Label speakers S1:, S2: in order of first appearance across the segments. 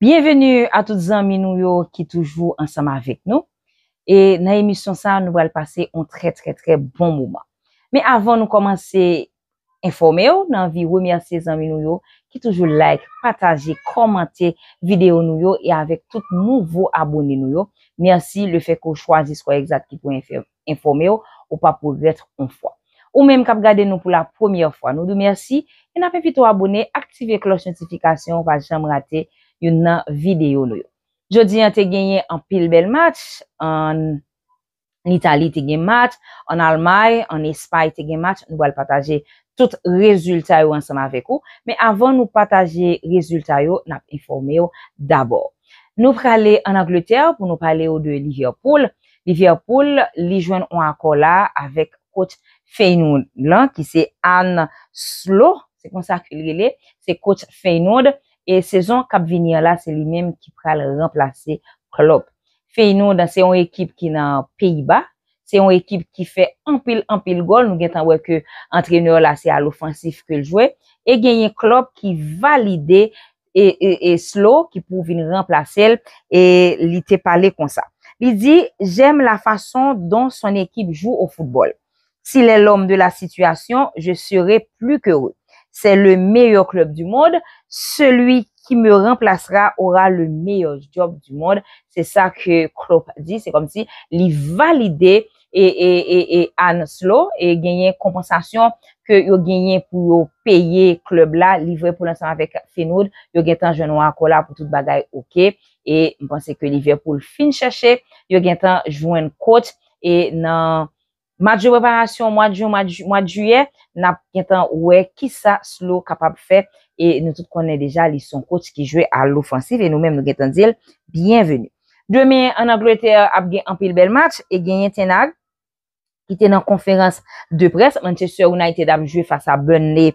S1: Bienvenu a bon tout zanmi nou yo ki toujou ansama vek nou. E nan emisyon sa nou wale pase yon tre tre tre bon mouman. Me avon nou komanse informe yo, nan vi wou miase zanmi nou yo ki toujou like, pataje, komante, videyo nou yo e avek tout nouvo abone nou yo. Mersi le fek ou chwazi skwa egzat ki pou informe yo ou pa pou vetre kon fwa. Ou menm kap gade nou pou la premiye fwa. Nou dou mersi. E nan pe pito abone, aktive kloj jantifikasyon kwa jam rate. yon nan videyo lo yo. Jodi yon te genye an pil bel match, an Itali te genye match, an Almai, an Espai te genye match, nou bal pataje tout rezultay yo ansan avek ou, men avon nou pataje rezultay yo, nap informe yo dabor. Nou prale an Angleterre, pou nou pale yo de Liverpool, Liverpool li jwen an akola avek kote Feyenoord lan, ki se Anne Slo, se konsak yon gele, se kote Feyenoord lan, E sezon kap vinye la, se li menm ki pral remplase klop. Fe yon ekip ki nan peyi ba, se yon ekip ki fe anpil anpil gol, nou gen tanwe ke antre yon la se al ofansif ke ljwe, e gen yon klop ki valide e, e, e slow, ki pou vin remplase el, e li te pale kon sa. Li di, jem la fason don son ekip jou ou futbol. Si lè lom de la situasyon, je sere plu kereu. Se le meyo klub di mod, selwi ki me remplasera ora le meyo job di mod. Se sa ke klop di, se kom si li valide e an slo e genye kompansasyon ke yo genye pou yo peye klub la livre pou lansan avèk fenoud. Yo genye tan jwenn wakola pou tout bagay ok. E mpense ke livre pou l fin chache. Yo genye tan jwenn kote e nan... Matjou preparasyon, mwadjou, mwadjouye, nap gen tan wè ki sa slo kapap fè. E nou tout konè deja li son kouch ki jwè a l'ofansiv. E nou mèm nou gen tan zil, bienvenu. Demi, anak lwè te ap gen anpil bel matj, e genyen tenag. I te nan konferans de pres, an te sè ou nan ite dam jwè fasa ben ne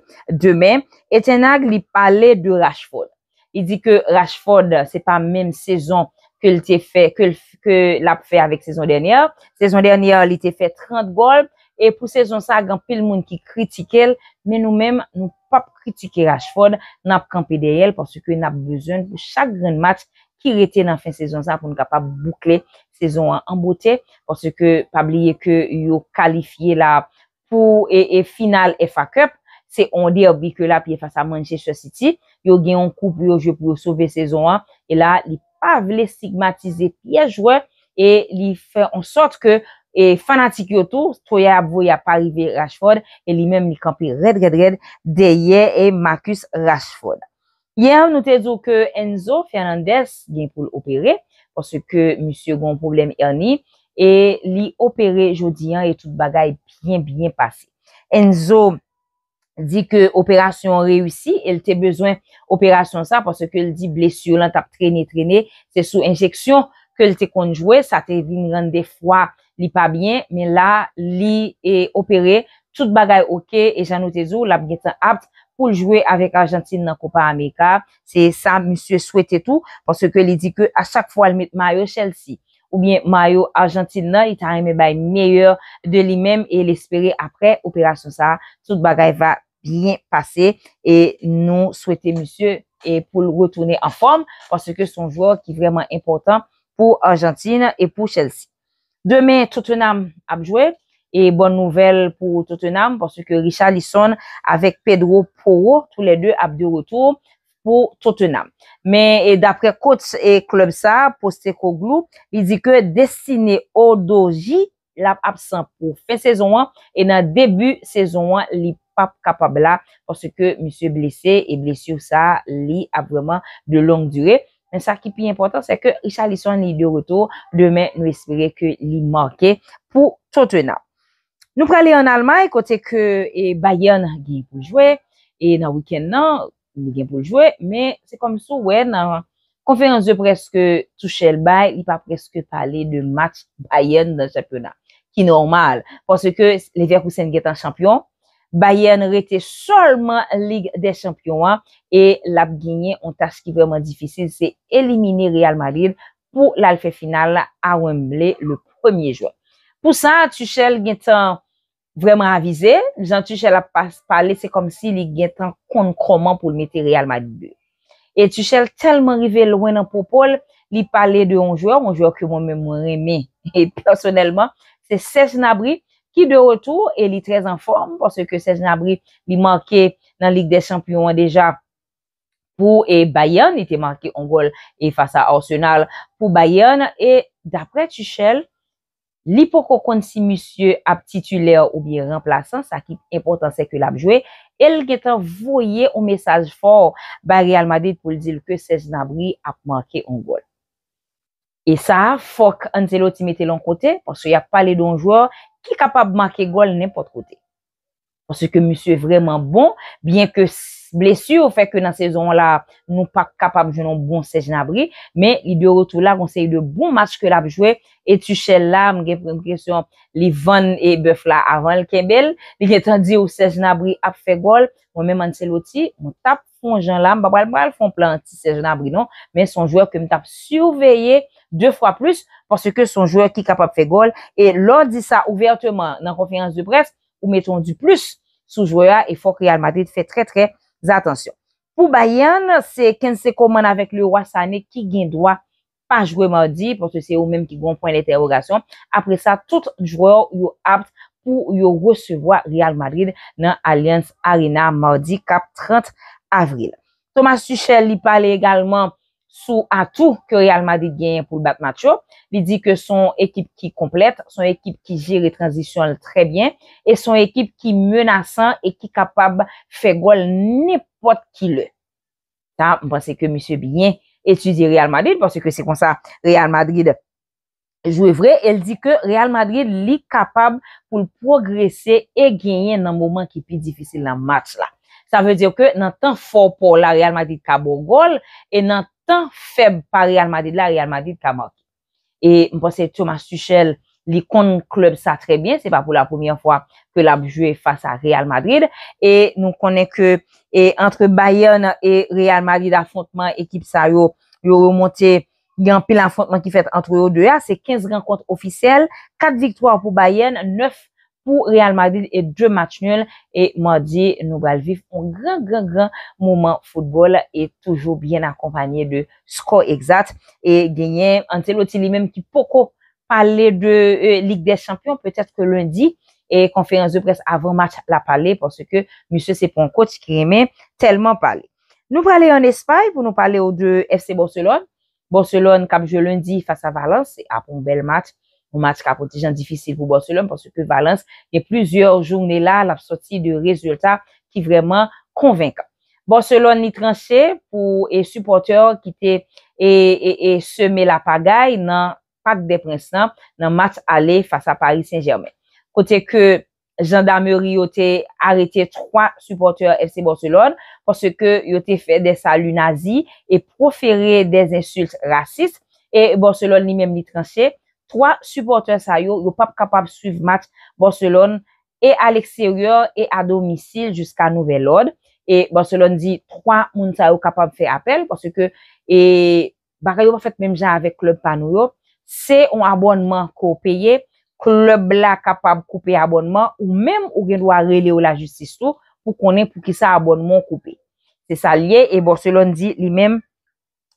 S1: demè. E tenag li pale de Rashford. I di ke Rashford, se pa mèm sezon. ke l'ap fè avèk sezon dènyè. Sezon dènyè, l'ite fè 30 gol, e pou sezon sa, gan pil moun ki kritike l, men nou mèm, nou pap kritike Rashford, nan ap kampi dèyèl, porsè ke nan ap bezèn pou chak grèn mat, ki rete nan fin sezon sa, pou nou kap ap boukle sezon an ambote, porsè ke pabliye ke yo kalifiye la pou, e, e final e fakèp, se on di obi ke la, pi e fasa Manchester City, yo gen yon koup, yo je pou yo souve sezon an, E la li pa vle stigmatize piye jwe e li fè an sot ke e fanatik yo tou, to ya abou ya pa rive Rashford, e li menm li kampi red red red deye e Marcus Rashford. Yè an nou te zou ke Enzo Fernandez yen pou l'opere, pwosè ke moussie yon probleme yon ni, e li opere jodi an e tout bagay bien bien pase. Enzo... di ke operasyon reyousi, el te bezwen operasyon sa, pwese ke el di blesyo lan tap trene trene, te sou injeksyon ke el te konjouwe, sa te vin rande fwa li pa byen, men la li e operé, tout bagay okey, e janote zo, la mwen ten apt pou ljouwe avek Argentine nan kopan Amerika, se sa monsye souwete tou, pwese ke el di ke a chak fwa el met mayo chel si, ou bien mayo Argentine nan, ita reme bay meyor de li men, e l espere apre operasyon sa, tout bagay va, bien passé et nous souhaiter monsieur et pour le retourner en forme parce que son joueur qui est vraiment important pour Argentine et pour Chelsea. Demain, Tottenham a joué et bonne nouvelle pour Tottenham parce que Richard Lisson avec Pedro Porro, tous les deux a de retour pour Tottenham. Mais d'après coach et club ça, Postecoglou, il dit que destiné au Doji absent pour fin saison 1 et dans début saison 1, il pa kapab la, pwoske msye blese, e blese ou sa li ap vreman de long dure, men sa ki pi importan, se ke Richard Lisson li de retou, demen nou espere ke li manke, pou chote nan. Nou prale en Alman, ekote ke bayan gi pou jwe, e nan wikend nan, li gen pou jwe, men se kom sou, wè nan konferans yo preske touche el bay, li pa preske pale de match bayan dan sepena, ki normal, pwoske le ver pou seng etan champyon, Bayern rete solman Ligue des Champions et l'Apguigny ont a ce qui est vraiment difficile, c'est éliminer Real Madrid pou l'alphe finale à Wembley le premier jour. Poussant, Tuchel gantant vraiment avisé, Jean Tuchel a pas parlé, c'est comme si il gantant contrement pou le metter Real Madrid 2. Et Tuchel tellement rivé loin en propos, il parlait de un joueur, un joueur que je m'en m'en remets personnellement, c'est Cez Nabri. Ki de retour, el li trez en forme porsè ke Sejnabri li manke nan Ligue des Champions deja pou e Bayonne. I te manke on gol e fasa Arsenal pou Bayonne. Et d'apre Tuchel, li pou kon si monsieur ap tituler ou biye remplaçant, sa ki important se ke lap jwe, el getan voye ou mesaj for Barry Almadid pou li dil ke Sejnabri ap manke on gol. Et sa, fok Antelo ti mette lon kote porsè ya pa le donjouor ki kapab manke gol nèpote kote. Pwese ke moussou e vreman bon, byen ke blesu ou fek ke nan sezon la, nou pa kapab jounon bon Sejnabri, men i de rotou la, gonsen i de bon match ke la pou jwè, etu chè la, mwen gen prempresyon li van e bèf la avan lkebel, li gen tan di ou Sejnabri ap fè gol, mwen men manse loti, mwen tap, Fon Jean-Lambe, Babalbal, Fonplantis, Sejona, Brinon, men son joueur kem tap surveye de fwa plus porske son joueur ki kapap fe gol e lor di sa ouverteman nan konfianse de pres ou meton di plus sou joueur e fok Real Madrid fe tre tre zatensyon. Pou Bayan se ken se koman avek le Ouassane ki gen dwa pa jouer mardi porske se ou menm ki gon pon l'interrogasyon. Apre sa, tout joueur yo apt pou yo recevo a Real Madrid nan Allianz Arena mardi kap 30 avril. Thomas Huchel li pale egalman sou atou ke Real Madrid genyen pou batmatchou. Li di ke son ekip ki komplet, son ekip ki jire transition trebyen, e son ekip ki menasan e ki kapab fe gol nipot ki le. Ta, mwen se ke M. Binien etudi Real Madrid, mwen se ke se konsa Real Madrid joué vre, el di ke Real Madrid li kapab pou l'progresse e genyen nan mouman ki pi difisil nan match la. Ça veut dire que n'en tant fort pour la Real Madrid qu'a beau goal, et n'en tant faible par la Real Madrid, la Real Madrid qu'a mort. Et moi, c'est Thomas Tuchel, l'icône club, ça très bien, c'est pas pour la première fois que l'on jouait face à Real Madrid, et nous connaît que, et entre Bayern et Real Madrid affrontement équipe ça, yo remonté y'a un pile affrontement qui fait entre yo deux, c'est 15 rencontres officielles, 4 victoires pour Bayern, 9 pour Real Madrid et deux matchs nuls. Et mardi, nous allons vivre un grand, grand, grand moment football et toujours bien accompagné de score exact. Et gagner Antelotti lui-même qui beaucoup parler de euh, Ligue des Champions, peut-être que lundi, et conférence de presse avant match l'a parler parce que monsieur c'est pour coach qui aimait tellement parler. Nous allons aller en Espagne pour nous parler de deux FC Barcelone. Barcelone, comme je lundi face à Valence, c'est un bel match. pou mat kapotijan difisil pou Barcelon, pou se pou valans, yè plusieurs journées là, la sorti de rezultats ki vreman konvinkant. Barcelon ni tranche pou e supporteur ki te e, e, e seme la pagaille nan pat de prensant, nan mat ale fasa Paris Saint-Germain. Kote ke jandamery yote arete 3 supporteur FC Barcelon, pou se ke yote fè des salu nazi e profere des insults raciste e Barcelon ni mèm ni tranche 3 supporter sa yo, yo pap kapab suiv mat Borselon e al ekseyor e a domisil jusqu a nouvel od. E Borselon di, 3 moun sa yo kapab fe apel, parce ke baka yo pa fet menm jan avek klub pa nou yo, se on abonman ko peye, klub la kapab koupe abonman, ou menm ou gen dwa rele ou la justis tou, pou konen pou ki sa abonman koupe. Se sa liye, e Borselon di, li menm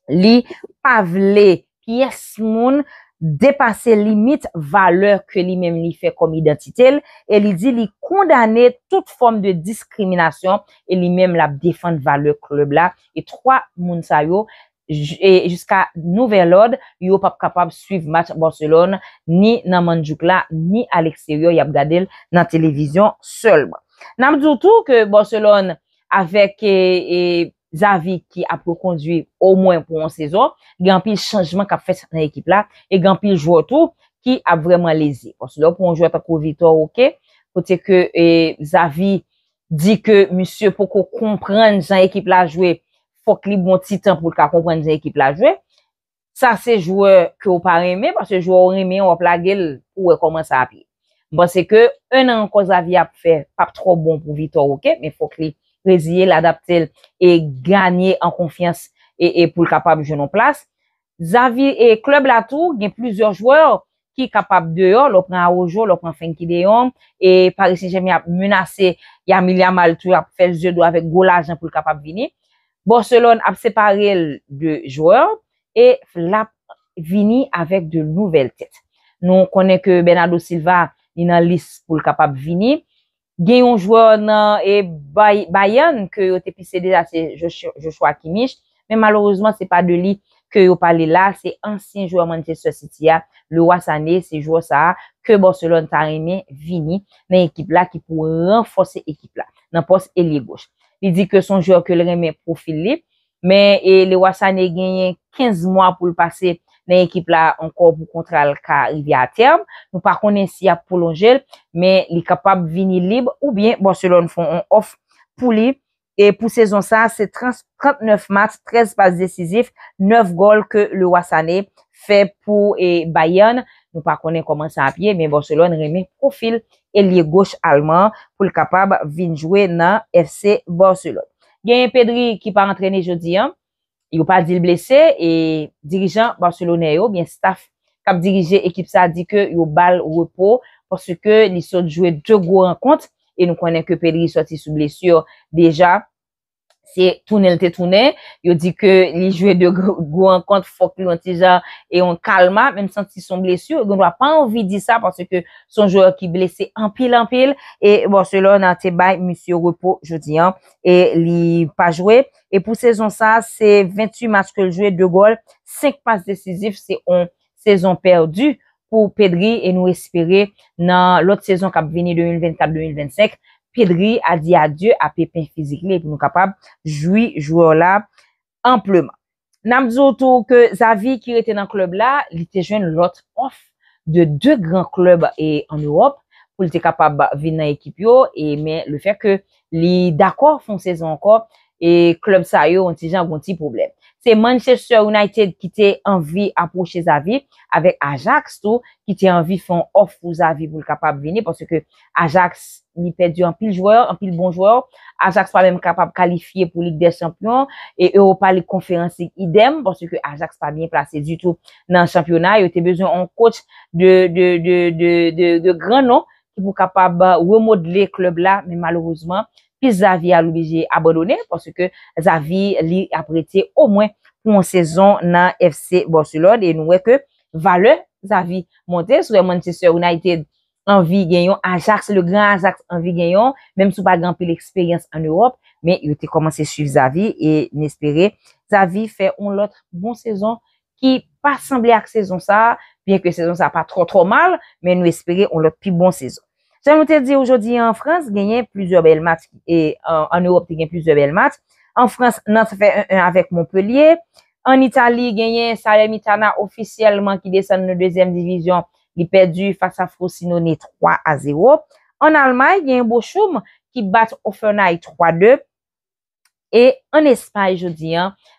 S1: li pavle piyes moun depase limit valeur ke li mem li fe kom identitel e li di li kondane tout form de diskriminasyon e li mem la defante valeur klub la. E 3 moun sa yo, e jiska nouvel od, yo pap kapab suiv match Barcelone ni nan Mandjouk la, ni al eksteryo, ya ap gadel nan televizyon sol. Nan mdjoutou ke Barcelone avek e... Zavi ki ap kou kondwi ou mwen pou an sezon, genpil chanjman kap fet nan ekip la, e genpil jwotou, ki ap vreman lezi. Kwa se do pou an jwot ap kou vitor ouke, pou te ke Zavi di ke, monsye, pou kou kompren nan ekip la jwe, pou kli bon titan pou kak kompren nan ekip la jwe, sa se jwot ki ou pa reme, parce jwot ou reme, ou ap la gel, ou e koman sa ap li. Bon, se ke, an an kon Zavi ap fe, pap tro bon pou vitor ouke, men pou kli Preziye l'adaptel e ganyen an konfians e pou l'kapab joun an plas. Zavi e klub la tou, gen plizor jouor ki kapab deyo, lop nan a oujou, lop nan feng ki deyon. E Paris Saint-Germain ap menase, yamilya mal tou, ap fèl zyodo avèk goulajan pou l'kapab vini. Barcelone ap separe l de jouor e flap vini avèk de nouvel tèt. Nou konen ke Bernardo Silva y nan lis pou l kapab vini. gen yon jwa nan e bayan ke yo te pisede a se Joshua Kimish, men malouzman se pa de li ke yo pale la, se ansen jwa manite se siti ya, le wa sa ne, se jwa sa a, ke Borselon ta reme vini nan ekip la ki pou renfose ekip la, nan pos Elie Gauche. Li di ke son jwa ke reme e pou Filip, men le wa sa ne genye 15 mwa pou l'pase Nan ekip la anko pou kontral ka rivya a term. Nou pa konen si ap pou lonjel, men li kapab vini lib ou bien Borselon fon an off pou li. E pou sezon sa, se 39 mat, 13 pas decisif, 9 gol ke le Ouassane fe pou Bayan. Nou pa konen koman sa ap ye, men Borselon remi pou fil. E liye goch alman pou li kapab vini jwe nan FC Borselon. Genye Pedri ki pa antrene jodi an, Yo pa dil blese, e dirijan Barcelona yo, bien staf kap dirije ekip sa di ke yo bal repo, porsi ke ni sot jwe djogo an kont, e nou konen ke Pedri soti sou blesur deja, te toune, te toune, yo di ke li jwe de Gouan kont, fok li an te jan, e an kalma, menm san ti son blesu, e goun wap anvi di sa, parce ke son jwe ki blese an pil, an pil, e bon, se lor nan te bay, monsi ou repo, jodi an, e li pa jwe, e pou sezon sa, se 28 maske jwe de Gouan, 5 pas de sezif, se on sezon perdu, pou pedri, e nou espere nan lot sezon kap veni 2021-2025, Kedri a di adye ap epen fizikle ep nou kapab jouy jouy ou la ampleman. Namzou tou ke zavi ki rete nan klub la li te jwen lot off de de gran klub en Europe pou li te kapab vi nan ekip yo e men le fek ke li dakor fon sezon ankor E klub sa yo, an ti jan, an ti problem. Se Manchester United ki te envi aposhe zavi, avek Ajax tou, ki te envi fon of pou zavi pou l kapab veni, parce ke Ajax ni pedi an pil jouer, an pil bon jouer. Ajax pa men kapab kalifiye pou Ligue des Champions, e Europa Ligue Conférenci idem, parce ke Ajax pa men plase du tout nan championat, yo te bezon an coach de granon, pou kapab remodele klub la, men malouzman, Pis Zavie a l'obije abadone, pwase ke Zavie li aprete ou mwen pou mwen sezon nan FC Borsulon. E nou weke, vale Zavie monte, sou remonite se ou nan ite anvi genyon Ajax, le gran Ajax anvi genyon, menm sou pa gampi l'eksperyans an Europe, men yote komanse suiv Zavie e nespere Zavie fe ou lot pou mwen sezon ki pa sembli ak sezon sa, pien ke sezon sa pa tro tro mal, men nou espere ou lot pou mwen sezon. Se nou te di oujodi en Frans, genyen plus yo bel mat, en Europe genyen plus yo bel mat, en Frans nan se fè yon avek Montpellier, en Itali genyen Salem Itana ofisyelman ki desen nou dezem divizyon, li perdu fasa Frosino ni 3 a 0, en Almany genyen Boshoum ki bat Ofenay 3-2, en Espany jodi,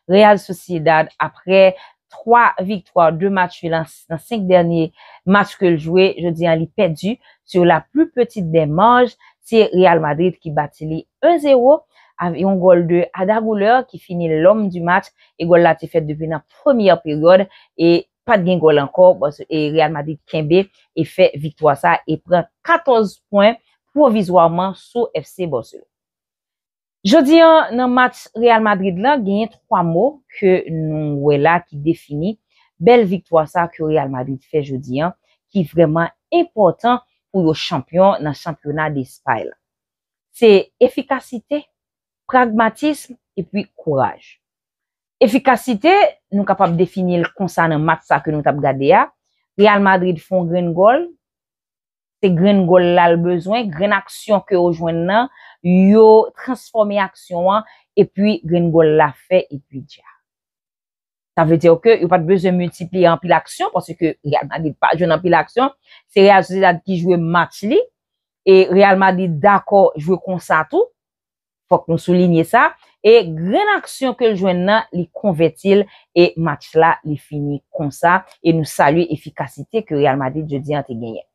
S1: Real Sociedad apre, Trois victoires, deux matchs dans, dans 5 derniers matchs que le jouait, je dis, hein, il perdu sur la plus petite des manches. C'est Real Madrid qui les 1-0 avec un goal de Ada qui finit l'homme du match. Et goal là, fait depuis la première période et pas de gain goal encore. Et Real Madrid Kembe et fait victoire ça et prend 14 points provisoirement sous FC Barcelone. Jodi an nan mat Real Madrid la genyen 3 mo ke nou wè la ki defini bel viktwa sa ke Real Madrid fe jodi an ki vreman impotant pou yo champion nan championat de style. Se efikasite, pragmatisme, epi kouraj. Efikasite nou kapap defini l konsan nan mat sa ke nou tap gade ya. Real Madrid fon gren gol, se gren gol la l bezwen, gren aksyon ke oujwen nan, yo transforme aksyon an, epi gwen go la fe epi diya. Ta vwe diyo ke, yo pat bezon multipli anpi l'aksyon, pwase ke realman dit pa, jwen anpi l'aksyon, se realman dit ki jwe match li, e realman dit dako jwe konsa tou, fok nou soulinye sa, e gwen aksyon ke jwen nan, li konve til, e match la li fini konsa, e nou salwe efikasite ke realman dit jwe diyan te genyen.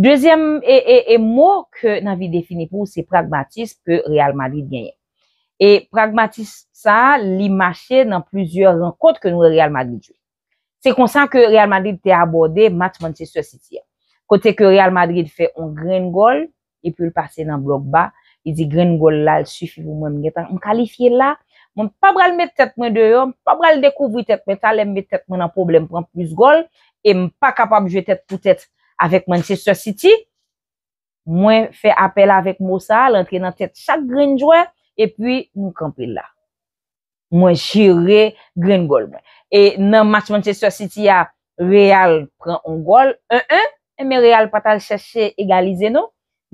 S1: Dezyem e mo ke nan vi defini pou se pragmatis pe Real Madrid genye. E pragmatis sa li mache nan plusieurs renkote ke nou e Real Madrid jou. Se konsan ke Real Madrid te abode, matman se sositye. Kote ke Real Madrid fe on green goal, e pou l'passe nan blok ba, e di green goal la, l'sufi vou mwen mwen getan, m kalifiye la, mwen pa bral met tete mwen deyo, mwen pa bral dekouvri tete mwen, talen met tete mwen nan problem, pran plus goal, e m pa kapab jete tete pou tete Avèk Manchester City, mwen fè apel avèk Moussa, l'entrè nan tèt chak green jouè, epwi mwen kampil la. Mwen jirè green goal mwen. E nan match Manchester City a, Real prè an goal, 1-1, e mwen Real patal chèche egalize nou,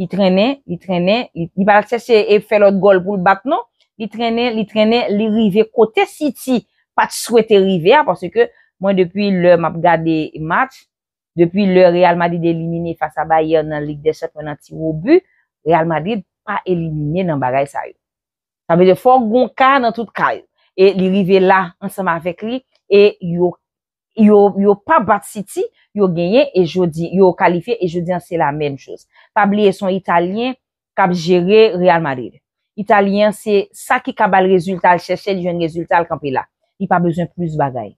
S1: li trenè, li trenè, li patal chèche e fè lòt goal pou l'bap nou, li trenè, li trenè, li rive kote City pat souwète rive a, parce ke mwen depwi le map gade match, Depi le Real Madrid elimine fasa bayan nan Ligue des Champions nan ti roubu, Real Madrid pa elimine nan bagay sa yon. Sa be de fok gon ka nan tout ka yon. E li rive la ansama vek li e yon pa bat siti, yon genye e jodi, yon kalife, e jodi anse la men jose. Pabli e son Italien kab jere Real Madrid. Italien se sa ki kabal rezultat cheshe di yon rezultat yon pe la. Yon pa bezon plus bagay.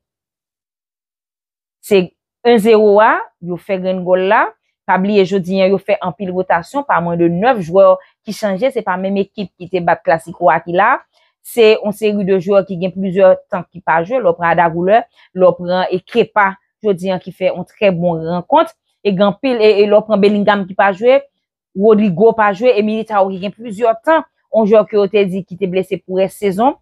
S1: Se 1-0-1, yo fe gen goal la, Pabli e Jodian yo fe an pil rotasyon, pa mwen de 9, jouwe ou ki chanje, se pa menm ekip ki te bat klasik ou aki la, se on se yu de jouwe ou ki gen plusieurs tan ki pa jwe, lopran Adavouler, lopran Ekrepa, Jodian ki fe an tre bon renkont, e lopran Bellingham ki pa jwe, Rodrigo pa jwe, Emilita ou ki gen plusieurs tan, on jouwe ou ki ote di ki te blese pou res sezon,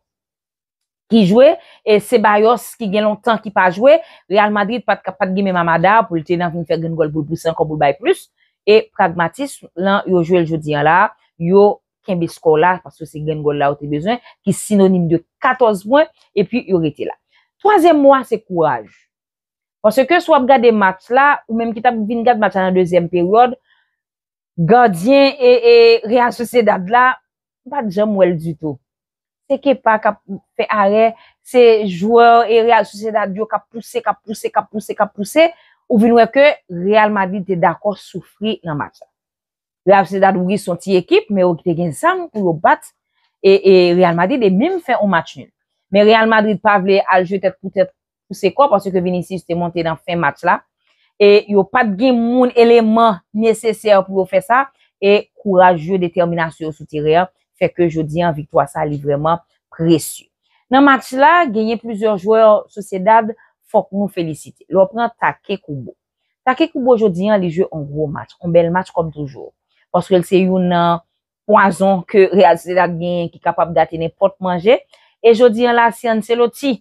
S1: ki jwe, e se bayos ki gen lontan ki pa jwe, Real Madrid pat gime mamada pou lite nan foun fè gen gol pou bousan kon pou bay plus, e pragmatisme lan yo jwe l je diyan la yo kembe skola, paswè se gen gol la ou te bezen, ki sinonim de 14 mwen, e pi yo rete la 3è mwa se kouaj pwase ke sou ap gade mat la ou mèm ki tap vin gade mat la nan 2è periode gadiè e reasosè dad la pa djam wèl dutou teke pa ka pe are, se jwor e Real Sociedad yo ka pousse, ka pousse, ka pousse, ka pousse, ou vinwe ke Real Madrid te dakor soufri nan match la. Real Sociedad ou gri son ti ekip, me ou ki te gen sam, ou ou bat, e, e Real Madrid e mim fe ou match nun. Men Real Madrid pa vle alje te pousse, te pousse ko, pwase ke vinisi se te monte nan fe match la, e yo pat gen moun eleman neseser pou ou fe sa, e kouraje ou determinasyon sou ti rea, Fè ke Jodian vitwa sa li vreman presyu. Nan match la, genye plusieurs joueurs sou Sedad fok nou felicite. Lopren Takekubo. Takekubo Jodian li je un gros match, un bel match kom toujou. Pwoske l se youn nan euh, poazon ke Real Sedad genye ki kapab da tenen pot manje. E Jodian la, si an seloti,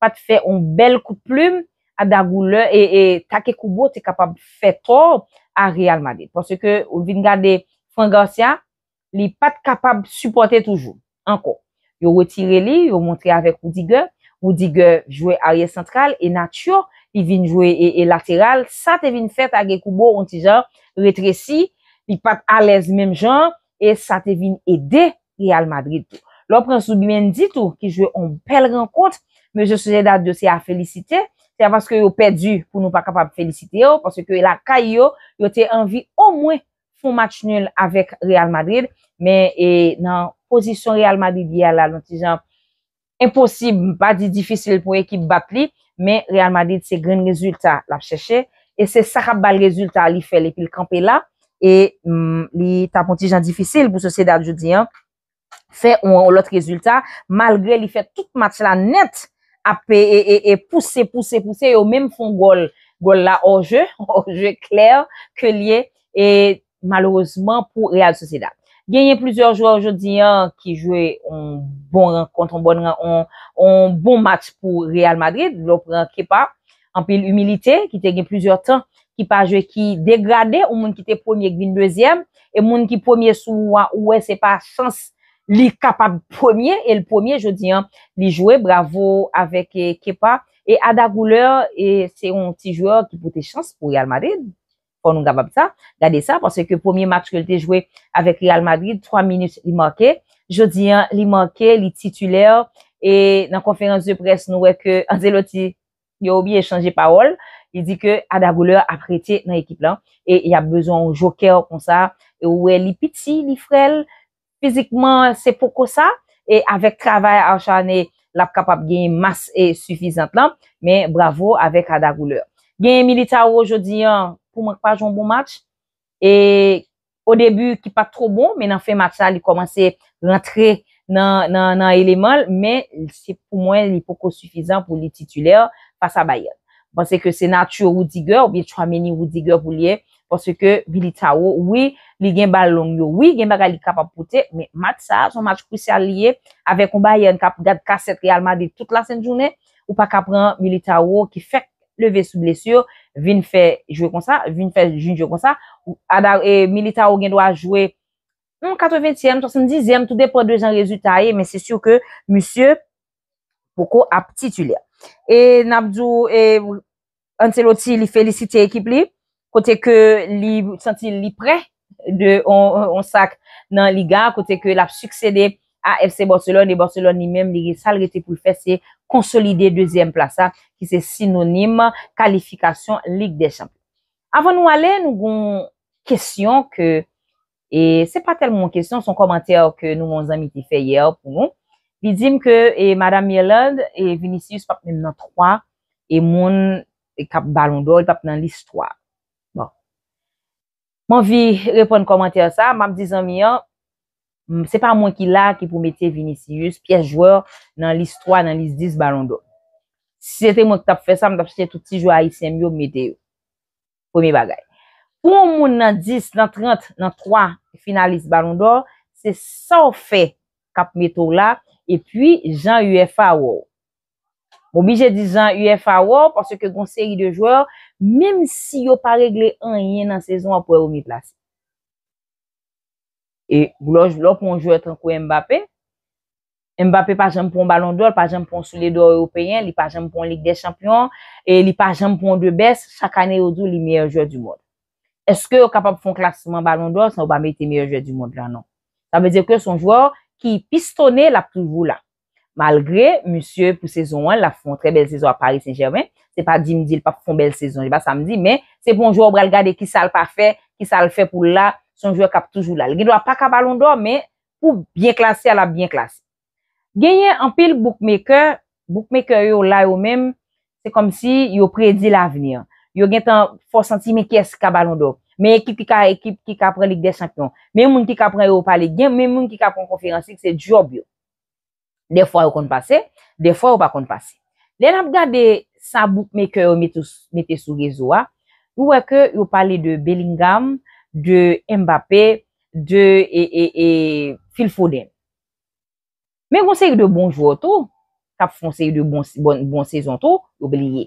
S1: pat fe un bel koup plume a dagou le. E Takekubo te kapab fe to a Real Madrid. Pwoske ou vin gade Frangasya li pat kapab supporte toujou, ankon. Yo retire li, yo montre avek Woudigue, Woudigue jouè ariè central, e nature, pi vin jouè e, e lateral, sa te vin fète a Gekubo, onti jan, retresi, pi pat alèz mèm jan, e sa te vin edè Real Madrid. Lò prensou bwen di tou, ki jouè on pel renkout, me je souje dat de se a felicite, te vanske yo pèdou pou nou pa kapab felicite yo, parce ke e la kay yo, yo te anvi o mwen, pou match nul avèk Real Madrid, men nan posisyon Real Madrid yè la, lantijan imposib, pa di difisil pou ekip bat li, men Real Madrid se gren rezultat la chèche, e se sakab bal rezultat li fè, le pil kampè la, e li tapon tijan difisil pou se sè da joudi an, fè ou lot rezultat, malgré li fè tout match la net apè, e pousse, pousse, pousse, yo mèm fon gol, gol la orjè, orjè klèr, kèlè, e malorosman pou Real Sociedad. Genye plizor jouor jodiyan ki jwe kon ton bon ran on bon match pou Real Madrid, lopren Kepa anpil humilite, ki te gen plizor tan Kepa jwe ki degradè ou moun ki te pomiye gwin lweseyem e moun ki pomiye souwa ou e se pa chans li kapab pomiye e l pomiye jodiyan li jwe bravo avek eh, Kepa e Ada Gouler se yon ti jouor ki pote chans pou Real Madrid pon nou gavab sa, gade sa, panse ke pomiye match ke lte jwe avek Real Madrid, 3 minutes li manke, jodi an, li manke, li tituler, e nan konferans de pres nou weke Anzelotti, yo oubi e chanje parol, li di ke Adagouler apretye nan ekip lan, e yap bezon joker kon sa, e ouwe li piti, li frel, fizikman se poko sa, e avek travay anchanen, lap kapap genye mas e sufizant lan, men bravo avek Adagouler. Genye milita ou jodi an, pou mank pa joun bon match, e o debu ki pa tro bon, men an fe match sa li komanse rentre nan eleman, men se pou mwen li poko sufizan pou li tituler, pa sa bayan. Pense ke se natu ou diger, ou bil chwa meni ou diger pou liye, pwase ke bilita ou, oui, li genba long yo, oui, genba ga li kapapote, men match sa, son match pwese a liye, avek ou bayan, kap gade kaset real madi tout la sen jounen, ou pa kap ran, bilita ou ki fek leve sou blesur, ou pa kap ran, Vin fè jwè kon sa, vin fè jwè kon sa, adar e milita ou gen dwa jwè 90èm, 70èm, tout depo dejan rezultat e, eh, men se sou ke monsye poko ap titulè. E Nabdou, anse loti li felicite ekip li, kote ke li senti li pre de on sak nan li ga, kote ke lap suksede. a FC Barcelon, e Barcelon ni menm li gisal rete pou fè, se konsolide dezyen plasa, ki se sinonim kalifikasyon Ligue des Champions. Avan nou alè, nou goun kèsyon ke, e se pa tel moun kèsyon, son komantè ou ke nou moun zanmi ti fè ye ou pou moun, vi dim ke, e Madame Yolande, e Vinicius pap nan nan 3, e moun, e kap baron do, e pap nan list 3. Bon. Man vi repon komantè ou sa, mam dizan mi an, Mwen se pa mwen ki la ki pou mette Vinicius, piye jwo nan lis 3, nan lis 10 baron do. Si se te mwen ki tap fè sa, mwen tap chè touti jwa ICM yo, mette pou mi bagay. Pou mwen nan 10, nan 30, nan 3 finalis baron do, se sa ou fè kap mette ou la, e pi jan UEFA World. Mwen mi jè di jan UEFA World, porsè ke goun seri de jwo, mwen si yo pa regle an yen nan sezon, ap wè ou mi plase. E glòj lò pou anjou etan kou Mbappé, Mbappé pa jèm pou an balon dòl, pa jèm pou an souledor européen, li pa jèm pou an Ligue des Champions, e li pa jèm pou an 2-Best, chak anè yon dòl li myèr jòl di mòd. Eske ou kapap pou fon klasman balon dòl, sa ou ba meti myèr jòl di mòd la non. Sa mèdè kè son jòl ki pistone la pou vou la. Malgré, monsieur pou sezon 1 la fon tre bel sezon a Paris Saint-Germain, se pa di midi li pa pou fon bel sezon, se pa samdi, men se pon jòl brel gade ki sa l pa fè, ki sa l fè pou lò son jwe kap toujou la. Le gen do a pa kabalon do, men pou byen klasi ala byen klasi. Gen yon anpil bookmaker, bookmaker yo la yo men, se kom si yo predi la venir. Yo gen tan for senti men kyes kabalon do. Men ekip ki ka prelik de chanpion, men moun ki ka prelik yo pale gen, men moun ki ka konkonferansi, se job yo. De fwa yo konpase, de fwa yo pa konpase. Le nan ap gade sa bookmaker yo metesou rezo a, ou weke yo pale de Bellingham, de Mbappé, de e, e, e, Phil Foden. Men monseri de bonjou to, tap monseri de bon, bon, bon, bon sezon to, yo beliye.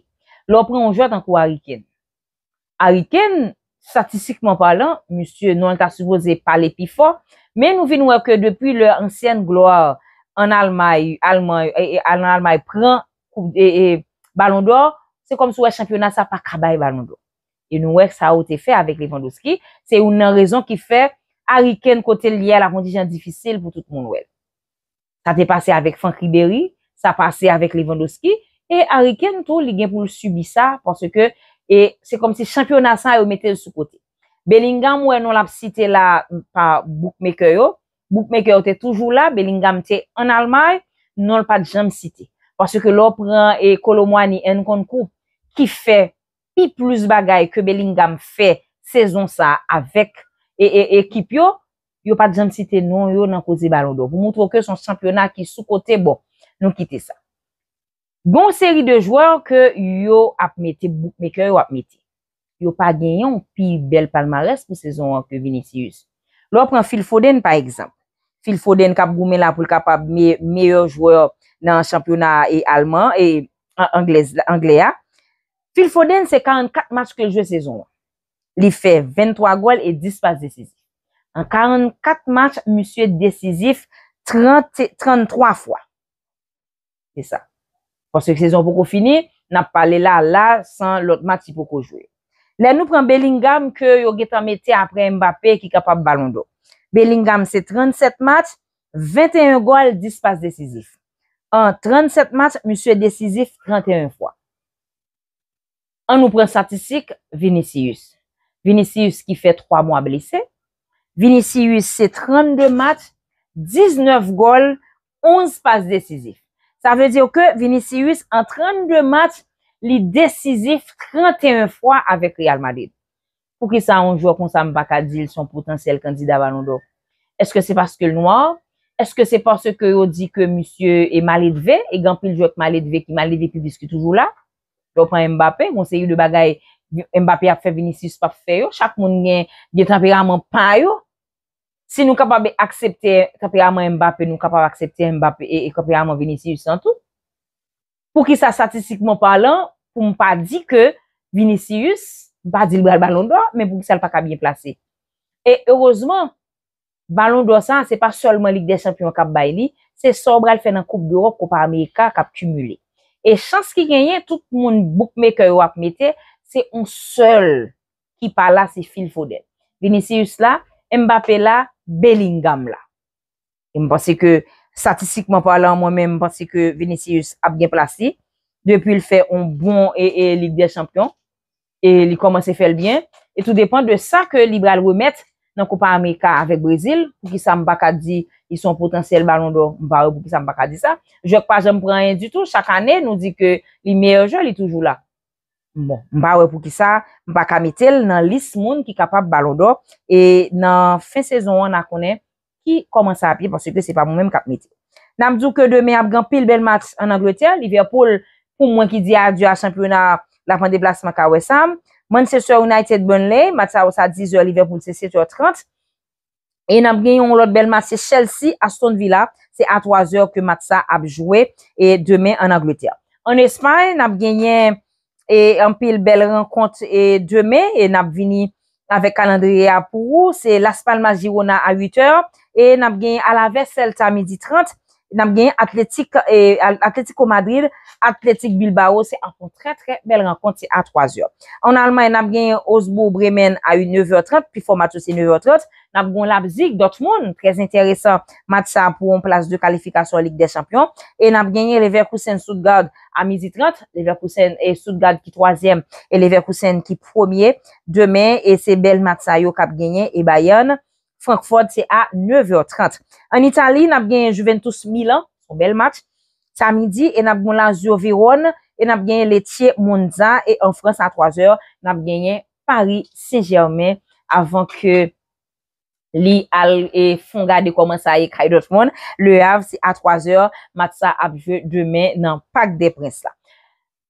S1: Lò preon jòt an kou Ariken. Ariken, statistikman palan, monsi non tas pwose pale pi fò, men nou vinwè ke depi lò ansyen gloa an almay, almay, almay pran, balon dò, se kom souwe chanpionat sa pa kabay balon dò. Yon nou wèk sa ou te fè avèk levandoski, se yon nan rezon ki fè, ariken kote liè la fondijan difisil pou tout moun wèk. Sa te pase avèk Fank Kiberi, sa pase avèk levandoski, e ariken tou ligè pou subi sa, parce ke, e se kom se championasan e ou mette sou kote. Bellingham wè nou la psi te la, pa Bouk Mekoyo, Bouk Mekoyo te toujou la, Bellingham te an almay, nou l pa dijam site. Parce ke lò pran e kolomwa ni en kon kou, ki fè, Pi plouz bagay ke Belingam fe sezon sa avek ekip e, e yo, yo pa djam site nou yo nan kouzi balon do. Vou moutrou ke son championat ki sou kote bo, nou kite sa. Gon seri de jouor ke yo apmete, mekè yo apmete. Yo pa genyon pi bel palmares pou sezon anke Vinicius. Lò pren Phil Foden pa ekzam. Phil Foden kap goumen la pou kap ap meye jouor nan championat e alman, angle ya. Phil Foden se 44 match ke jwe sezon an. Li fe 23 goal e 10 pas desizif. An 44 match, moussie desizif 33 fwa. Ke sa. Pwos se sezon pou kou fini, nan pa le la la san lot match ki pou kou jwe. La nou pren Bellingham ke yo getan mette apre Mbappé ki kapap balon do. Bellingham se 37 match, 21 goal, 10 pas desizif. An 37 match, moussie desizif 31 fwa. An nou pren statistik, Vinicius. Vinicius ki fe 3 mwa blise. Vinicius se 32 mat, 19 gol, 11 pas desisif. Sa ve diyo ke Vinicius an 32 mat li desisif 31 fwa avek Real Madrid. Pou ki sa an jou kon sa mbakadil son potensel kandida banon do? Eske se paske l noua? Eske se paske yo di ke msye e Malitve? Eganpil jou ek Malitve ki Malitve ki biske toujou la? lopan Mbappé, monser yu de bagay Mbappé a fe Vinicius pa fe yo, chak moun gen, gen tapiraman pa yo, si nou kapab aksepte kapiraman Mbappé, nou kapab aksepte Mbappé e kapiraman e Vinicius an tou, pou ki sa statistikman palan, pou m pa di ke Vinicius, ba dilbral balon do, men pou ki sel pa ka bie plase. E, erozman, balon do san, se pa solman lig de champion kap bay li, se sorbral fe nan koup d'Europe, koup Amerika, kap kumule. E chans ki genyen, tout moun bokme ke wap mette, se on sol ki pala se fil foden. Venisius la, Mbappé la, Bellingham la. E mpansi ke statistikman pala an mwen men, mpansi ke Venisius ap gen plasti. Depi l fè on bon e, e Ligue des Champions. E li komanse fèl bien. E tout depan de sa ke liberal wè mette nan koupa Amerika avek Brezil, pou ki sa m baka di yon potensyel balon do, m bawe pou ki sa m baka di sa. Jok pa jom pranye di tou, chak ane nou di ke li meyo jol li toujou la. Bon, m bawe pou ki sa, m baka mi tel nan lis moun ki kapap balon do, e nan fin sezon an akone, ki komanse api, parceke se pa m mèm kap mi tel. Namdou ke deme apgan pil bel mat an Angleterre, Liverpool pou mwen ki di adu a Sampionat la fan de blasman ka wè sam, Mwen se soye United-Burnley, mat sa wos a 10 ou aliver pounse 7 ou a 30. E nab genyon lout bel mat se Chelsea a Stonevilla, se a 3 ou ke mat sa ap jowe e demen an Angleterre. An Espan, nab genyen e an pil bel renkont e demen, e nab vini ave kalandriye apourou, se Las Palmas-Girona a 8 ou, e nab genyen a la Veselta a midi 30. N ap genye atletik o e, Madrid, atletik Bilbao, se an kon tre tre bel renkonti a 3 yo. An alman, n ap genye Osbourg Bremen a yu 9 yo 30, pi format yo se 9 yo 30. N ap gon labzik dot moun, prez interesa mat sa pou an plas de kalifikasyon Ligue des Champions. E n ap genye Leverkusen-Southgard a midi 30, Leverkusen e Southgard ki 3yem, e Leverkusen ki 1yem, demen, e se bel mat sa yo kap genye e Bayan. Francfort se a 9h30. An Itali, nab genye Juventus Milan, fomel mat, Tamidi, e nab moula Zoviron, e nab genye Letier Mondza, e an Frans a 3h, nab genye Paris Saint-Germain, avan ke li al e fongade koman sa ye kaj dot moun, le av se a 3h, mat sa apje demen nan pak de pres la.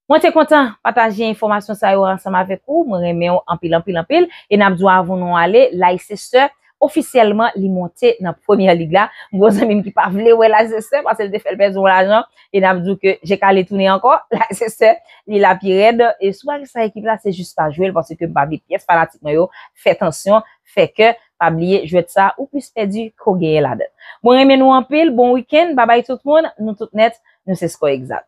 S1: Mwen te kontan patajye informasyon sa yo ansam avek ou, mwen reme ou anpil anpil anpil, e nab zwa avon nou ale, lai se stek, ofisyeleman li monte nan premye lig la. Mwos anmim ki pa vle wè la SSL parce l de fel bezon wè la jan. E nan mdou ke jè ka le toune anko, la SSL li la pi red. E sou aki sa ekip la, se jist pa jwel parce ke babi pyes pa la titnoyo. Fè tansyon, fè ke pabliye jwet sa ou pwis pedi kogueye la den. Mwen remen nou anpil, bon wikend, babay tout moun, nou tout net, nou se sko egzat.